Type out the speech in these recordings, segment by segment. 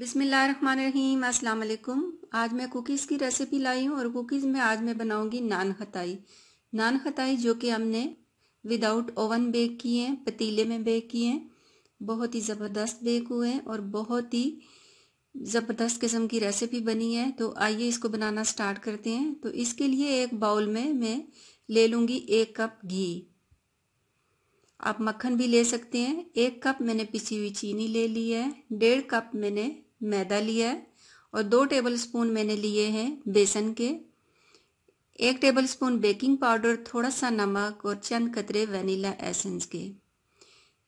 बिसमीम अस्सलाम आज मैं कुकीज़ की रेसिपी लाई हूँ और कुकीज़ में आज मैं बनाऊँगी नान खताई नान खताई जो कि हमने विदाउट ओवन बेक किए हैं पतीले में बेक किए हैं बहुत ही ज़बरदस्त बेक हुए हैं और बहुत ही ज़बरदस्त किस्म की रेसिपी बनी है तो आइए इसको बनाना स्टार्ट करते हैं तो इसके लिए एक बाउल में मैं ले लूँगी एक कप घी आप मक्खन भी ले सकते हैं एक कप मैंने पिसी हुई चीनी ले ली है डेढ़ कप मैंने मैदा लिया है और दो टेबलस्पून मैंने लिए हैं बेसन के एक टेबलस्पून बेकिंग पाउडर थोड़ा सा नमक और चंद कतरे वनीला एसेंस के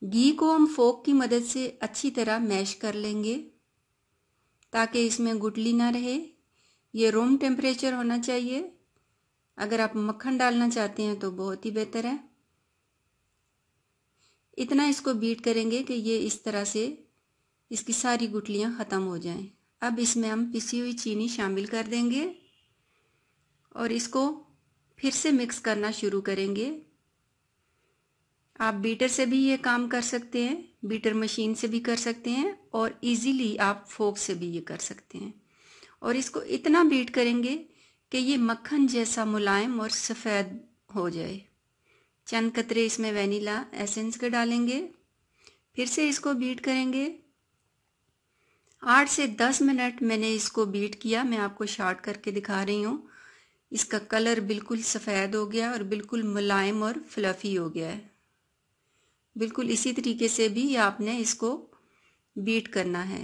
घी को हम फोक की मदद से अच्छी तरह मैश कर लेंगे ताकि इसमें गुटली ना रहे ये रूम टेम्परेचर होना चाहिए अगर आप मक्खन डालना चाहते हैं तो बहुत ही बेहतर है इतना इसको बीट करेंगे कि ये इस तरह से इसकी सारी गुटलियाँ ख़त्म हो जाएं। अब इसमें हम पिसी हुई चीनी शामिल कर देंगे और इसको फिर से मिक्स करना शुरू करेंगे आप बीटर से भी ये काम कर सकते हैं बीटर मशीन से भी कर सकते हैं और इजीली आप फोक से भी ये कर सकते हैं और इसको इतना बीट करेंगे कि ये मक्खन जैसा मुलायम और सफ़ेद हो जाए चंद कतरे इसमें वेनिला एसेंस के डालेंगे फिर से इसको बीट करेंगे आठ से दस मिनट मैंने इसको बीट किया मैं आपको शॉर्ट करके दिखा रही हूँ इसका कलर बिल्कुल सफ़ेद हो गया और बिल्कुल मुलायम और फ्लफ़ी हो गया है बिल्कुल इसी तरीके से भी आपने इसको बीट करना है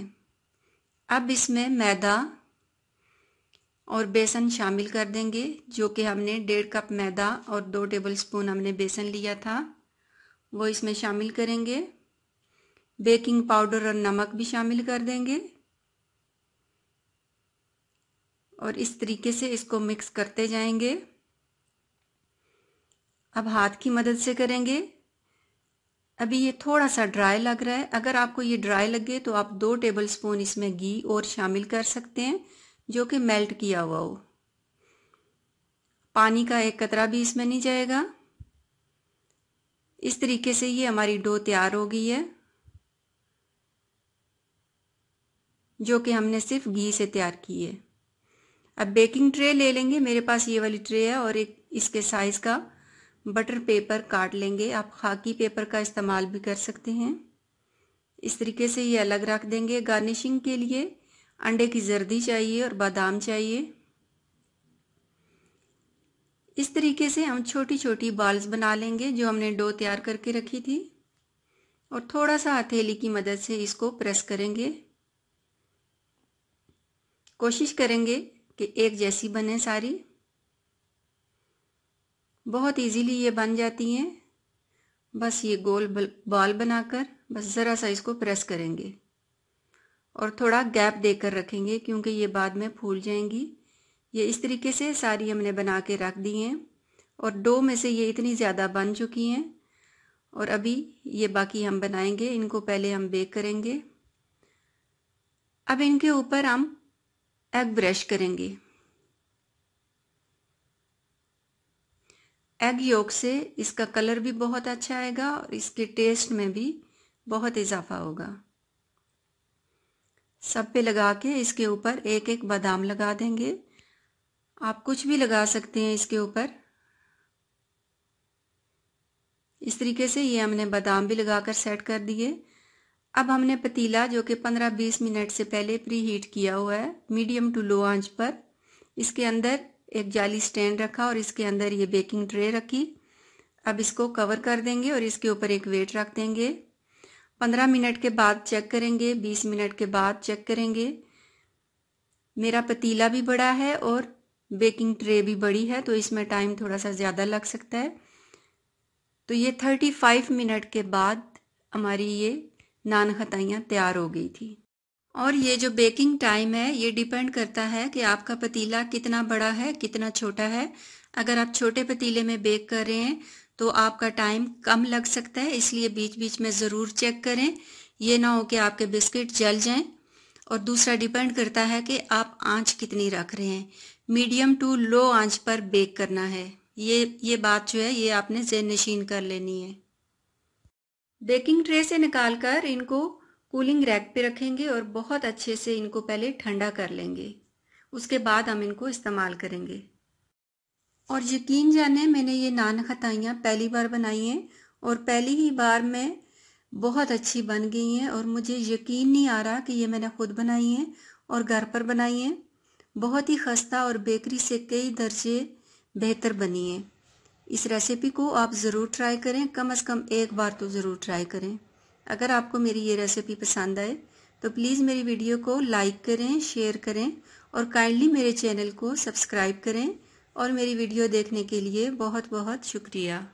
अब इसमें मैदा और बेसन शामिल कर देंगे जो कि हमने डेढ़ कप मैदा और दो टेबलस्पून हमने बेसन लिया था वो इसमें शामिल करेंगे बेकिंग पाउडर और नमक भी शामिल कर देंगे और इस तरीके से इसको मिक्स करते जाएंगे अब हाथ की मदद से करेंगे अभी ये थोड़ा सा ड्राई लग रहा है अगर आपको ये ड्राई लगे तो आप दो टेबलस्पून इसमें घी और शामिल कर सकते हैं जो कि मेल्ट किया हुआ हो पानी का एक कतरा भी इसमें नहीं जाएगा इस तरीके से ये हमारी डो तैयार हो गई है जो कि हमने सिर्फ घी से तैयार की है अब बेकिंग ट्रे ले लेंगे मेरे पास ये वाली ट्रे है और एक इसके साइज़ का बटर पेपर काट लेंगे आप खाकी पेपर का इस्तेमाल भी कर सकते हैं इस तरीके से ये अलग रख देंगे गार्निशिंग के लिए अंडे की जर्दी चाहिए और बादाम चाहिए इस तरीके से हम छोटी छोटी बॉल्स बना लेंगे जो हमने डो तैयार करके रखी थी और थोड़ा सा हथेली की मदद से इसको प्रेस करेंगे कोशिश करेंगे कि एक जैसी बने सारी बहुत इजीली ये बन जाती हैं बस ये गोल बॉल बनाकर बस ज़रा सा इसको प्रेस करेंगे और थोड़ा गैप देकर रखेंगे क्योंकि ये बाद में फूल जाएंगी ये इस तरीके से सारी हमने बना के रख दी हैं और डो में से ये इतनी ज़्यादा बन चुकी हैं और अभी ये बाकी हम बनाएंगे इनको पहले हम बेक करेंगे अब इनके ऊपर हम एग ब्रश करेंगे एग योग से इसका कलर भी बहुत अच्छा आएगा और इसके टेस्ट में भी बहुत इजाफा होगा सब पे लगा के इसके ऊपर एक एक बादाम लगा देंगे आप कुछ भी लगा सकते हैं इसके ऊपर इस तरीके से ये हमने बादाम भी लगाकर सेट कर दिए अब हमने पतीला जो कि 15-20 मिनट से पहले प्री हीट किया हुआ है मीडियम टू लो आंच पर इसके अंदर एक जाली स्टैंड रखा और इसके अंदर ये बेकिंग ट्रे रखी अब इसको कवर कर देंगे और इसके ऊपर एक वेट रख देंगे 15 मिनट के बाद चेक करेंगे 20 मिनट के बाद चेक करेंगे मेरा पतीला भी बड़ा है और बेकिंग ट्रे भी बड़ी है तो इसमें टाइम थोड़ा सा ज़्यादा लग सकता है तो ये 35 मिनट के बाद हमारी ये नान खताइयाँ तैयार हो गई थी और ये जो बेकिंग टाइम है ये डिपेंड करता है कि आपका पतीला कितना बड़ा है कितना छोटा है अगर आप छोटे पतीले में बेक कर रहे हैं तो आपका टाइम कम लग सकता है इसलिए बीच बीच में ज़रूर चेक करें ये ना हो कि आपके बिस्किट जल जाएं और दूसरा डिपेंड करता है कि आप आंच कितनी रख रहे हैं मीडियम टू लो आंच पर बेक करना है ये ये बात जो है ये आपने जेन नशीन कर लेनी है बेकिंग ट्रे से निकालकर इनको कूलिंग रैक पे रखेंगे और बहुत अच्छे से इनको पहले ठंडा कर लेंगे उसके बाद हम इनको इस्तेमाल करेंगे और यकीन जाने मैंने ये नान खताइयाँ पहली बार बनाई हैं और पहली ही बार में बहुत अच्छी बन गई हैं और मुझे यकीन नहीं आ रहा कि ये मैंने खुद बनाई हैं और घर पर बनाई हैं बहुत ही खस्ता और बेकरी से कई दर्जे बेहतर बनी हैं इस रेसिपी को आप ज़रूर ट्राई करें कम अज़ कम एक बार तो ज़रूर ट्राई करें अगर आपको मेरी ये रेसिपी पसंद आए तो प्लीज़ मेरी वीडियो को लाइक करें शेयर करें और काइंडली मेरे चैनल को सब्सक्राइब करें और मेरी वीडियो देखने के लिए बहुत बहुत शुक्रिया